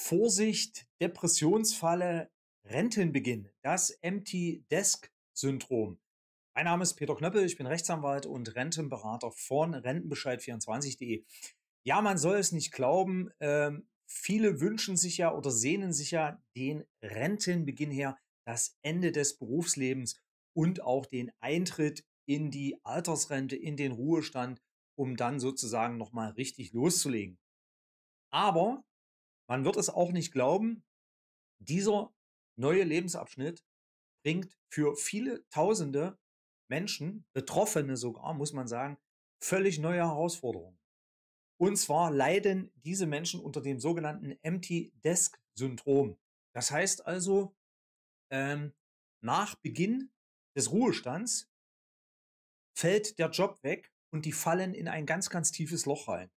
Vorsicht, Depressionsfalle, Rentenbeginn, das Empty Desk Syndrom. Mein Name ist Peter Knöppel, ich bin Rechtsanwalt und Rentenberater von Rentenbescheid24.de. Ja, man soll es nicht glauben, ähm, viele wünschen sich ja oder sehnen sich ja den Rentenbeginn her, das Ende des Berufslebens und auch den Eintritt in die Altersrente, in den Ruhestand, um dann sozusagen nochmal richtig loszulegen. Aber man wird es auch nicht glauben, dieser neue Lebensabschnitt bringt für viele Tausende Menschen, Betroffene sogar, muss man sagen, völlig neue Herausforderungen. Und zwar leiden diese Menschen unter dem sogenannten Empty Desk Syndrom. Das heißt also, ähm, nach Beginn des Ruhestands fällt der Job weg und die fallen in ein ganz, ganz tiefes Loch rein.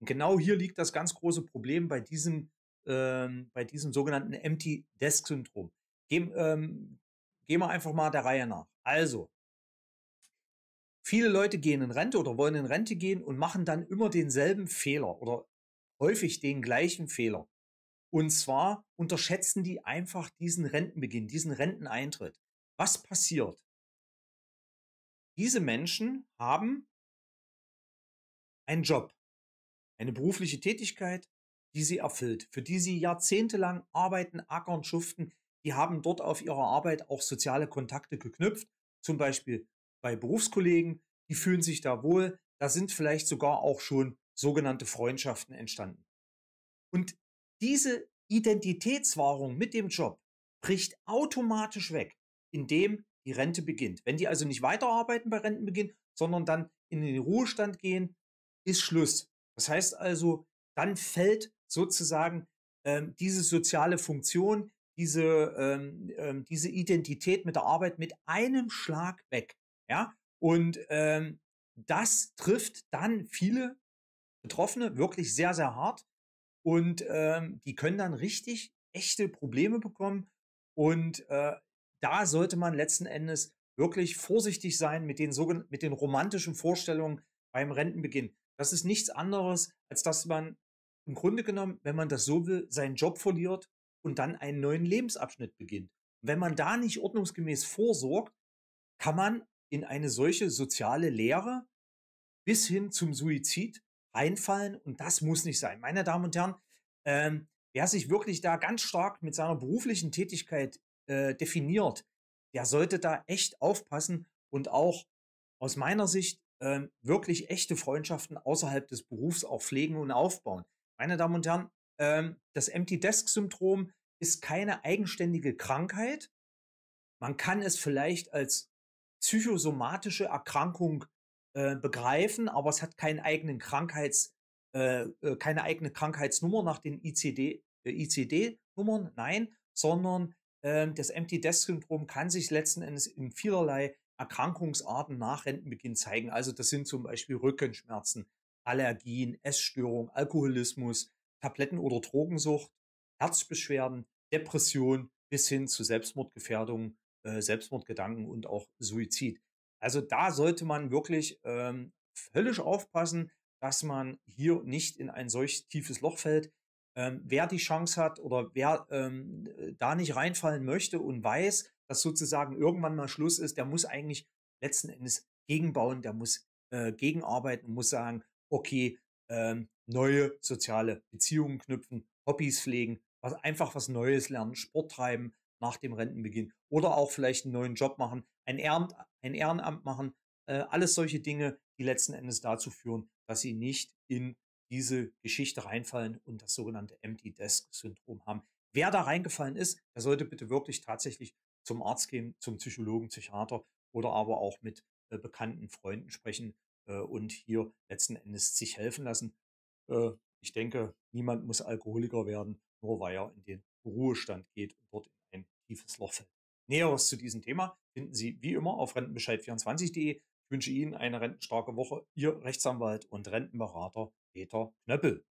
Und genau hier liegt das ganz große Problem bei diesem, ähm, bei diesem sogenannten Empty Desk Syndrom. Gehen, ähm, gehen wir einfach mal der Reihe nach. Also, viele Leute gehen in Rente oder wollen in Rente gehen und machen dann immer denselben Fehler oder häufig den gleichen Fehler. Und zwar unterschätzen die einfach diesen Rentenbeginn, diesen Renteneintritt. Was passiert? Diese Menschen haben einen Job. Eine berufliche Tätigkeit, die sie erfüllt, für die sie jahrzehntelang arbeiten, ackern, schuften. Die haben dort auf ihrer Arbeit auch soziale Kontakte geknüpft, zum Beispiel bei Berufskollegen. Die fühlen sich da wohl. Da sind vielleicht sogar auch schon sogenannte Freundschaften entstanden. Und diese Identitätswahrung mit dem Job bricht automatisch weg, indem die Rente beginnt. Wenn die also nicht weiterarbeiten bei Rentenbeginn, sondern dann in den Ruhestand gehen, ist Schluss. Das heißt also, dann fällt sozusagen ähm, diese soziale Funktion, diese, ähm, ähm, diese Identität mit der Arbeit mit einem Schlag weg. Ja? Und ähm, das trifft dann viele Betroffene wirklich sehr, sehr hart. Und ähm, die können dann richtig echte Probleme bekommen. Und äh, da sollte man letzten Endes wirklich vorsichtig sein mit den, mit den romantischen Vorstellungen beim Rentenbeginn. Das ist nichts anderes, als dass man im Grunde genommen, wenn man das so will, seinen Job verliert und dann einen neuen Lebensabschnitt beginnt. Und wenn man da nicht ordnungsgemäß vorsorgt, kann man in eine solche soziale Lehre bis hin zum Suizid reinfallen und das muss nicht sein. Meine Damen und Herren, ähm, wer sich wirklich da ganz stark mit seiner beruflichen Tätigkeit äh, definiert, der sollte da echt aufpassen und auch aus meiner Sicht ähm, wirklich echte Freundschaften außerhalb des Berufs auch pflegen und aufbauen. Meine Damen und Herren, ähm, das Empty Desk Syndrom ist keine eigenständige Krankheit. Man kann es vielleicht als psychosomatische Erkrankung äh, begreifen, aber es hat keinen eigenen Krankheits, äh, äh keine eigene Krankheitsnummer nach den ICD, äh, ICD-Nummern, nein, sondern ähm, das Empty Desk Syndrom kann sich letzten Endes in vielerlei Erkrankungsarten nach Rentenbeginn zeigen. Also das sind zum Beispiel Rückenschmerzen, Allergien, Essstörung, Alkoholismus, Tabletten- oder Drogensucht, Herzbeschwerden, Depression bis hin zu Selbstmordgefährdung, äh, Selbstmordgedanken und auch Suizid. Also da sollte man wirklich ähm, völlig aufpassen, dass man hier nicht in ein solch tiefes Loch fällt. Ähm, wer die Chance hat oder wer ähm, da nicht reinfallen möchte und weiß, dass sozusagen irgendwann mal Schluss ist, der muss eigentlich letzten Endes gegenbauen, der muss äh, gegenarbeiten, muss sagen, okay, ähm, neue soziale Beziehungen knüpfen, Hobbys pflegen, was, einfach was Neues lernen, Sport treiben nach dem Rentenbeginn oder auch vielleicht einen neuen Job machen, ein Ehrenamt, ein Ehrenamt machen, äh, alles solche Dinge, die letzten Endes dazu führen, dass sie nicht in diese Geschichte reinfallen und das sogenannte Empty Desk Syndrom haben. Wer da reingefallen ist, der sollte bitte wirklich tatsächlich zum Arzt gehen, zum Psychologen, Psychiater oder aber auch mit äh, bekannten Freunden sprechen äh, und hier letzten Endes sich helfen lassen. Äh, ich denke, niemand muss Alkoholiker werden, nur weil er in den Ruhestand geht und dort in ein tiefes Loch fällt. Näheres zu diesem Thema finden Sie wie immer auf rentenbescheid24.de. Ich wünsche Ihnen eine rentenstarke Woche. Ihr Rechtsanwalt und Rentenberater Peter Knöppel.